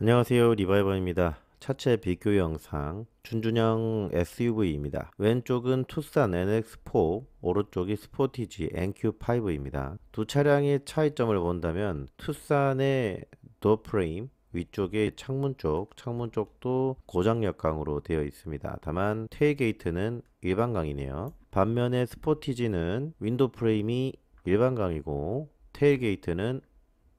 안녕하세요 리바이버입니다 차체 비교 영상 준준형 SUV입니다. 왼쪽은 투싼 NX4, 오른쪽이 스포티지 NQ5입니다. 두 차량의 차이점을 본다면 투싼의 도프레임 어 위쪽에 창문 쪽, 창문 쪽도 고장력강으로 되어 있습니다. 다만 테일게이트는 일반강이네요. 반면에 스포티지는 윈도 프레임이 일반강이고 테일게이트는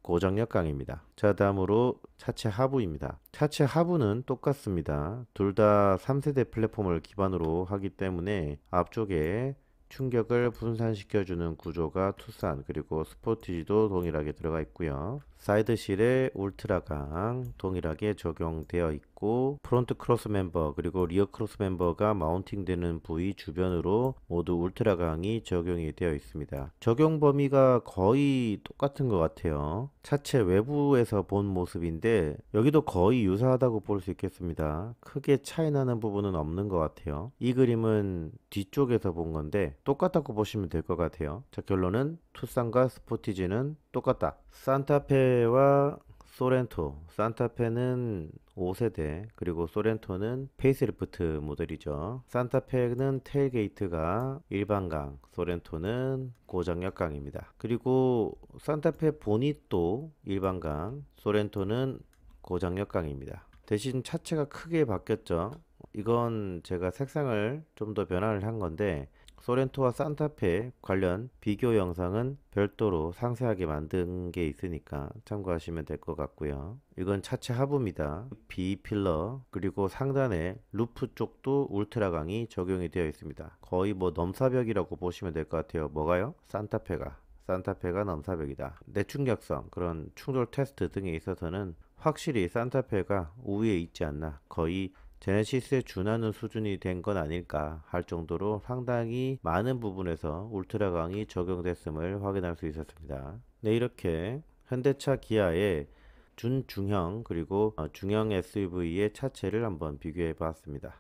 고정력강입니다. 자 다음으로 차체 하부입니다. 차체 하부는 똑같습니다. 둘 다 3세대 플랫폼을 기반으로 하기 때문에 앞쪽에 충격을 분산시켜주는 구조가 투싼 그리고 스포티지도 동일하게 들어가 있고요. 사이드실에 울트라강 동일하게 적용되어 있고 있고 프론트 크로스 멤버 그리고 리어 크로스 멤버가 마운팅 되는 부위 주변으로 모두 울트라 강이 적용이 되어 있습니다. 적용 범위가 거의 똑같은 것 같아요. 차체 외부에서 본 모습인데 여기도 거의 유사하다고 볼 수 있겠습니다. 크게 차이나는 부분은 없는 것 같아요. 이 그림은 뒤쪽에서 본 건데 똑같다고 보시면 될 것 같아요. 자 결론은 투싼과 스포티지는 똑같다. 산타페와 소렌토, 산타페는 5세대 그리고 소렌토는 페이스리프트 모델이죠. 산타페는 테일게이트가 일반강, 소렌토는 고장력강입니다. 그리고 산타페 보닛도 일반강, 소렌토는 고장력강입니다. 대신 차체가 크게 바뀌었죠. 이건 제가 색상을 좀 더 변화를 한 건데 소렌토와 산타페 관련 비교 영상은 별도로 상세하게 만든 게 있으니까 참고하시면 될 것 같고요. 이건 차체 하부입니다. B 필러 그리고 상단에 루프 쪽도 울트라강이 적용이 되어 있습니다. 거의 뭐 넘사벽이라고 보시면 될 것 같아요. 뭐가요? 산타페가. 산타페가 넘사벽이다. 내충격성 그런 충돌 테스트 등에 있어서는 확실히 산타페가 우위에 있지 않나 거의 제네시스의 준하는 수준이 된 건 아닐까 할 정도로 상당히 많은 부분에서 울트라광이 적용됐음을 확인할 수 있었습니다. 네, 이렇게 현대차 기아의 준중형 그리고 어, 중형 SUV의 차체를 한번 비교해 봤습니다.